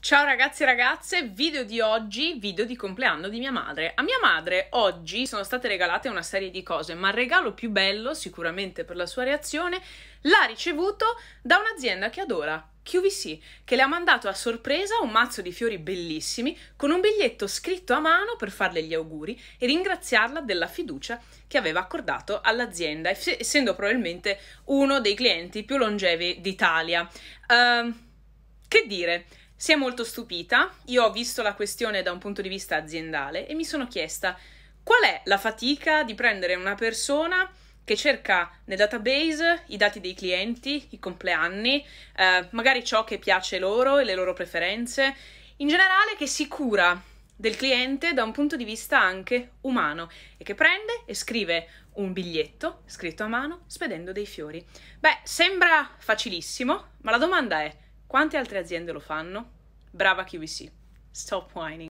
Ciao ragazzi e ragazze, video di oggi, video di compleanno di mia madre. A mia madre oggi sono state regalate una serie di cose, ma il regalo più bello, sicuramente per la sua reazione, l'ha ricevuto da un'azienda che adora, QVC, che le ha mandato a sorpresa un mazzo di fiori bellissimi con un biglietto scritto a mano per farle gli auguri e ringraziarla della fiducia che aveva accordato all'azienda, essendo probabilmente uno dei clienti più longevi d'Italia. Uh, che dire? Si è molto stupita, io ho visto la questione da un punto di vista aziendale e mi sono chiesta qual è la fatica di prendere una persona che cerca nel database i dati dei clienti, i compleanni, eh, magari ciò che piace loro e le loro preferenze, in generale che si cura del cliente da un punto di vista anche umano e che prende e scrive un biglietto scritto a mano spedendo dei fiori. Beh, sembra facilissimo, ma la domanda è quante altre aziende lo fanno? Brava QVC. Stop whining.